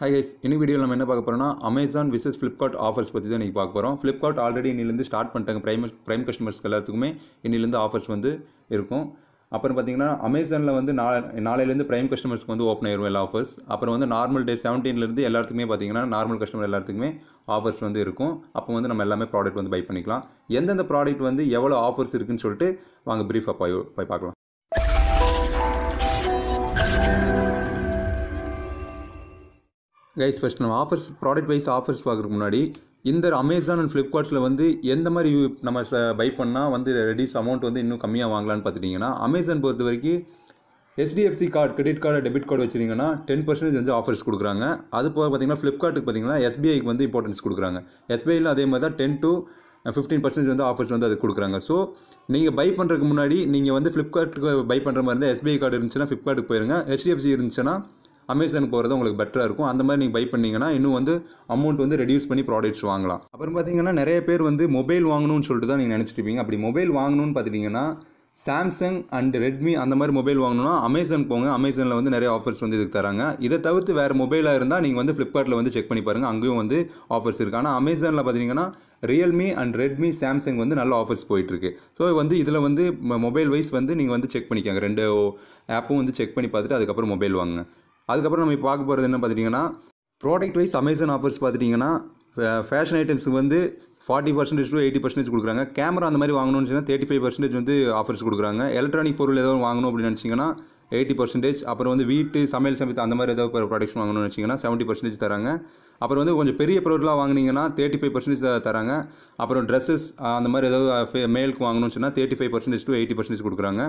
hi guys இன்னும் video நம்ம என்ன பார்க்க போகிறோம்னா அமேசான் விசஸ் ஃப்ளிப்கார்ட் ஆஃபர்ஸ் பற்றி தான் நீங்கள் பார்க்க போகிறோம் ஃப்ளிப்கார்ட் ஆல்ரெடி இன்னிலேருந்து ஸ்டார்ட் பண்ணிட்டாங்க ப்ரைம் ப்ரைம் கஸ்டமர்ஸ்க்கு எல்லாத்துக்குமே இன்னிலேருந்து ஆஃபர்ஸ் வந்து இருக்கும் அப்புறம் பார்த்தீங்கன்னா அமேசானில் வந்து நாளை நாளையிலேருந்து ப்ரைம் கஸ்டமர்ஸ்க்கு வந்து ஓப்பன் ஆயிரும் எல்லா ஆஃபர்ஸ் அப்புறம் வந்து நார்மல் டே செவன்டீன்லேருந்து எல்லாத்துக்குமே பார்த்தீங்கன்னா நார்மல் கஸ்டமர் எல்லாத்துக்குமே ஆஃபர்ஸ் வந்து இருக்கும் அப்போ வந்து நம்ம எல்லாமே ப்ராடக்ட் வந்து பை பண்ணிக்கலாம் எந்தெந்த ப்ராடக்ட் வந்து எவ்வளோ ஆஃபர்ஸ் இருக்குதுன்னு சொல்லிட்டு வாங்க ப்ரீஃபாக போய் போய் பார்க்கலாம் கைஸ் ஃபஸ்ட் நம்ம ஆஃபர்ஸ் ப்ராடக்ட் வைஸ் ஆஃபர்ஸ் பார்க்குறதுக்கு முன்னாடி இந்த அமேசான் அண்ட் ஃப்ளிப்கார்ட்ஸில் வந்து எந்த மாதிரி நம்ம பை பண்ணால் வந்து ரெடியூஸ் அமௌண்ட் வந்து இன்னும் கம்மியாக வாங்கலான்னு பார்த்துட்டிங்கன்னா அமேசான் பொறுத்த வரைக்கும் HDFC card credit card debit card வச்சுருங்கன்னா டென் பர்சன்டேஜ் வந்து ஆஃபர்ஸ் கொடுக்குறாங்க அது போக பார்த்தீங்கன்னா ஃப்ளிப்கார்ட்டுக்கு பார்த்தீங்கன்னா எஸ்பிஐக்கு வந்து இம்பார்ட்டன்ஸ் கொடுக்குறாங்க எஸ்பிஐயில் அதே மாதிரி தான் டென் டு ஃபிஃப்டீன் பர்சன்டேஜ் வந்து ஆஃபர்ஸ் வந்து அது கொடுக்குறாங்க ஸோ நீங்கள் பை பண்ணுறதுக்கு முன்னாடி நீங்கள் வந்து ஃப்ளிப்கார்ட்டுக்கு பை பண்ணுற மாதிரி இருந்தால் எஸ்பிஐ கார்டு இருந்துச்சுன்னா ஃப்ளிப்கார்ட்டுக்கு போயிருங்க ஹெச்டிஎஃப்சி இருந்துச்சுன்னா அமேசான் போகிறது உங்களுக்கு பெட்டராக இருக்கும் அந்த மாதிரி நீங்கள் பை பண்ணிங்கன்னா இன்னும் வந்து அமௌண்ட் வந்து ரெடியூஸ் பண்ணி ப்ராடக்ட்ஸ் வாங்கலாம் அப்புறம் பார்த்தீங்கன்னா நிறைய பேர் வந்து மொபைல் வாங்கணும்னு சொல்லிட்டு தான் நீங்கள் நினச்சிட்டு அப்படி மொபைல் வாங்கணும்னு பார்த்தீங்கன்னா சாம்சங் அண்ட் ரெட்மி அந்த மாதிரி மொபைல் வாங்கணும்னா அமேசான் போங்க அமேசானில் வந்து நிறைய ஆஃபர்ஸ் வந்து இதுக்கு தராங்க இதை தவிர்த்து வேறு மொபைலாக இருந்தால் நீங்கள் வந்து ஃப்ளிப்கார்ட்டில் வந்து செக் பண்ணி பாருங்கள் அங்கேயும் வந்து ஆஃபர்ஸ் இருக்குது ஆனால் அமேசானில் பார்த்தீங்கன்னா ரியல்மி அண்ட் ரெட்மி சாம்சங் வந்து நல்ல ஆஃபர்ஸ் போயிட்டுருக்கு ஸோ வந்து இதில் வந்து மொபைல் வைஸ் வந்து நீங்கள் வந்து செக் பண்ணிக்கோங்க ரெண்டு ஆப்பும் வந்து செக் பண்ணி பார்த்துட்டு அதுக்கப்புறம் மொபைல் வாங்குங்க அதுக்கப்புறம் நம்ம பார்க்க போகிறது என்ன பார்த்துட்டிங்கன்னா ப்ராடக்ட் வைஸ் அமேசான் ஆஃபர்ஸ் பார்த்துட்டிங்கன்னா ஃபேஷன் ஐட்டம்ஸ்க்கு வந்து forty percentage to eighty percentage கொடுக்குறாங்க கேமரா அந்த மாதிரி வாங்கணும்னு சொன்னால் தேர்ட்டி ஃபைவ் பர்சன்டேஜ் வந்து ஆஃபர்ஸ் கொடுக்குறாங்க எலக்ட்ரானிக் பொருள் ஏதாவது வாங்கணும் அப்படின்னு நினச்சிங்கன்னா எயிட்டி பர்சன்டேஜ் அப்புறம் வந்து வீட்டு சமையல் சமைத்து அந்த மாதிரி ஏதாவது ப்ராடக்ட்ஸ் வாங்கணும்னு நினச்சிங்கன்னா செவன்ட்டி பர்சன்டேஜ் தராங்க அப்புறம் வந்து கொஞ்சம் பெரிய ப்ரொடக்ட்லாம் வாங்கினீங்கன்னா தேர்ட்டி ஃபைவ் பர்சன்டேஜ் தராங்க அப்புறம் ட்ரெஸ்ஸஸ் அந்த மாதிரி ஏதாவது மேலுக்கு வாங்கணும்னு சொன்னால் thirty five percentage to eighty percentage கொடுக்குறாங்க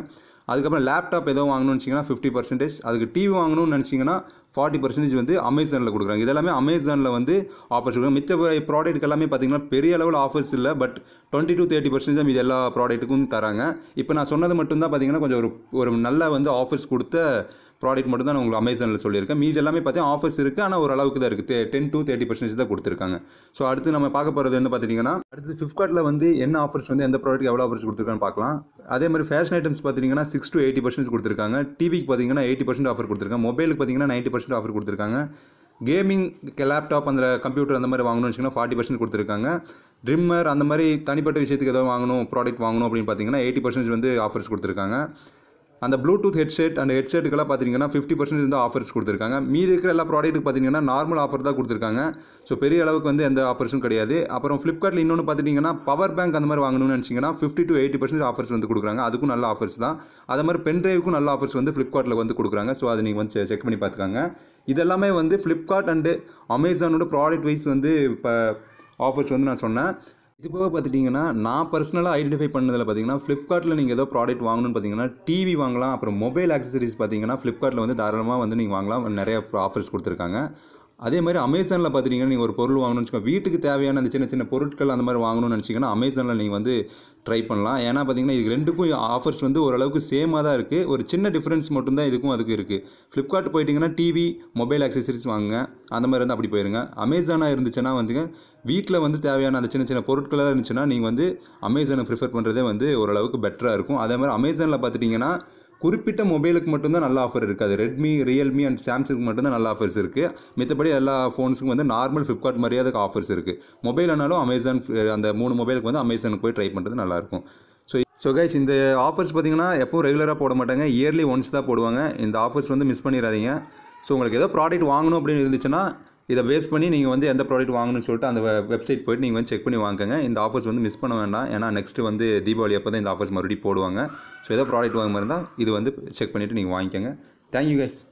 அதுக்கப்புறம் லேப்டாப் ஏதோ வாங்கணும்னு வச்சிங்கன்னா ஃபிஃப்டி பர்சன்டேஜ் அதுக்கு டிவி வாங்கணும்னு நினச்சிங்கன்னா ஃபார்ட்டி பர்சன்டேஜ் வந்து அமேசானில் கொடுக்குறாங்க இதெல்லாமே அமேசானில் வந்து ஆஃபர்ஸ் கொடுக்குறாங்க மித்த ப்ராடக்ட் எல்லாமே பார்த்திங்கன்னா பெரிய அளவில் ஆஃபர்ஸ் இல்லை but twenty to thirty percentage தான் இது எல்லா ப்ராடக்ட்டுக்கும் தராங்க இப்போ நான் சொன்னது மட்டும்தான் பார்த்திங்கன்னா கொஞ்சம் ஒரு ஒரு நல்ல வந்து ஆஃபர்ஸ் கொடுத்த ப்ராடக்ட் மட்டும் தான் நான் உங்களுக்கு அமேசானில் சொல்லியிருக்கேன் மீதி எல்லாமே பார்த்தீங்கன்னா ஆஃபர்ஸ் இருக்குது ஆனால் ஒரு அளவுக்கு தான் இருக்குது டென் டு தேர்ட்டி பர்சன்டேஜ் தான் கொடுத்துருக்காங்க ஸோ அடுத்து நம்ம பார்க்க போகிறது என்ன பார்த்தீங்கன்னா அடுத்து ஃப்ளிப்கார்ட்டில் வந்து என்ன ஆஃபர்ஸ் வந்து எந்த ப்ராடக்ட் எவ்வளோ ஆஃபர்ஸ் கொடுத்துருக்கான்னு பார்க்கலாம் அதே மாதிரி ஃபேஷன் ஐட்டம்ஸ் பார்த்தீங்கன்னா சிக்ஸ் டு எயிட்டி பர்சன்டேஜ் கொடுத்துருக்காங்க டிவிக்கு பார்த்தீங்கன்னா எயிட்டி பர்சன்ட் ஆஃபர் கொடுத்துருக்காங்க மொபைலுக்கு பார்த்தீங்கன்னா நைன்ட்டி பர்சன்ட் ஆஃபர் கொடுத்துருக்காங்க கேமிங் லேப்டாப் அந்த கம்ப்யூட்டர் அந்த மாதிரி வாங்கணும்னு வச்சிங்கன்னா ஃபார்ட்டி பர்சன்ட் கொடுத்துருக்காங்க ட்ரிம்மர் அந்த மாதிரி தனிப்பட்ட விஷயத்துக்கு ஏதாவது வாங்கணும் ப்ராடக்ட் வாங்கணும் அப்படின்னு பார்த்தீங்கன்னா எயிட்டி பர்சன்டேஜ் வந்து ஆஃபர்ஸ் கொடுத்துருக்காங்க அந்த ப்ளூடூத் ஹெட்செட் அந்த ஹெட்செட்டுக்கெல்லாம் பார்த்தீங்கன்னா ஃபிஃப்டி பர்சன்ட் வந்து ஆஃபர்ஸ் கொடுத்துருக்காங்க மீதி இருக்கிற எல்லா ப்ராடக்ட்டுக்கு பார்த்தீங்கன்னா நார்மல் ஆஃபர் தான் கொடுத்துருக்காங்க ஸோ பெரிய அளவுக்கு வந்து எந்த ஆஃபர்ஸும் கிடையாது அப்புறம் ஃப்ளிப்கார்ட்டில் இன்னொன்று பார்த்தீங்கன்னா பவர் பேங்க் அந்த மாதிரி வாங்கணும்னு நினச்சிங்கன்னா fifty to eighty percent offers வந்து கொடுக்குறாங்க அதுக்கும் நல்ல ஆஃபர்ஸ் தான் அது மாதிரி பென் ட்ரைவுக்கும் நல்ல ஆஃபர்ஸ் வந்து ஃப்ளிப்கார்ட்டில் வந்து கொடுக்குறாங்க ஸோ அதை நீங்கள் வந்து செக் பண்ணி பார்த்துக்காங்க இதெல்லாமே வந்து ஃப்ளிப்கார்ட் அண்டு அமேசானோட ப்ராடக்ட் வைஸ் வந்து இப்போ ஆஃபர்ஸ் வந்து நான் சொன்னேன் இது போக பார்த்துட்டிங்கன்னா நான் பர்சனலாக ஐடென்டிஃபை பண்ணதில் பார்த்தீங்கன்னா ஃப்ளிப்கார்ட்டில் நீங்கள் ஏதோ ப்ராடக்ட் வாங்கணும்னு பார்த்தீங்கன்னா டிவி வாங்கலாம் அப்புறம் மொபைல் ஆக்சசரிஸ் பார்த்தீங்கன்னா ஃப்ளிப்கார்ட்டில் வந்து தாராளமாக வந்து நீங்கள் வாங்கலாம் நிறைய ஆஃபர்ஸ் கொடுத்துருக்காங்க அதே மாதிரி அமேசானில் பார்த்துட்டிங்கன்னா நீங்கள் ஒரு பொருள் வாங்கணும்னு வச்சுக்கோங்க வீட்டுக்கு தேவையான அந்த சின்ன சின்ன பொருட்கள் அந்த மாதிரி வாங்கணும்னு நினச்சிங்கன்னா அமேசானில் நீங்கள் வந்து ட்ரை பண்ணலாம் ஏன்னா பார்த்தீங்கன்னா இது ரெண்டுக்கும் ஆஃபர்ஸ் வந்து ஓரளவுக்கு சேமாக தான் இருக்குது ஒரு சின்ன டிஃப்ரென்ஸ் மட்டும்தான் இதுக்கும் அதுக்கு இருக்குது ஃப்ளிப்கார்ட் போயிட்டிங்கன்னா டிவி மொபைல் அக்சசரிஸ் வாங்குங்க அந்த மாதிரி இருந்தால் அப்படி போயிருங்க அமேசானாக இருந்துச்சுன்னா வந்துங்க வீட்டில் வந்து தேவையான அந்த சின்ன சின்ன பொருட்களெல்லாம் இருந்துச்சுன்னா நீங்கள் வந்து அமேசானை ப்ரிஃபர் பண்ணுறதே வந்து ஓரளவுக்கு பெட்டராக இருக்கும் அதே மாதிரி அமேசானில் பார்த்துட்டிங்கன்னா குறிப்பிட்ட மொபைலுக்கு மட்டும்தான் நல்ல ஆஃபர் இருக்காது ரெட்மி ரியல்மி அண்ட் சாம்சங் மட்டும்தான் நல்ல ஆஃபர்ஸ் இருக்குது மித்தபடி எல்லா ஃபோன்ஸுக்கும் வந்து நார்மல் ஃப்ளிப்கார்ட் மாதிரியே ஆஃபர்ஸ் இருக்குது மொபைல் ஆனாலும் அமேசான் அந்த மூணு மொபைலுக்கு வந்து அமேசானுக்கு போய் ட்ரை பண்ணுறது நல்லாயிருக்கும் ஸோ ஸோ கைஸ் இந்த ஆஃபர்ஸ் பார்த்தீங்கன்னா எப்பவும் ரெகுலராக போட மாட்டாங்க இயர்லி ஒன்ஸ் தான் போடுவாங்க இந்த ஆஃபர்ஸ் வந்து மிஸ் பண்ணிடாதீங்க ஸோ உங்களுக்கு ஏதோ ப்ராடக்ட் வாங்கணும் அப்படின்னு இருந்துச்சுன்னா இதை பேஸ் பண்ணி நீங்கள் வந்து எந்த ப்ராடக்ட் வாங்கணும்னு சொல்லிட்டு அந்த வெப்சைட் போய்ட்டு நீங்கள் வந்து செக் பண்ணி வாங்குங்க இந்த ஆஃபர்ஸ் வந்து மிஸ் பண்ண வேண்டாம் ஏன்னா நெக்ஸ்ட்டு வந்து தீபாவளி அப்போ தான் இந்த ஆஃபர்ஸ் மறுபடியும் போடுவாங்க ஸோ எதோ ப்ராடக்ட் வாங்க மாதிரி இருந்தால் இது வந்து செக் பண்ணிவிட்டு நீங்கள் வாங்கிக்கோங்க தேங்க்யூ கைஸ்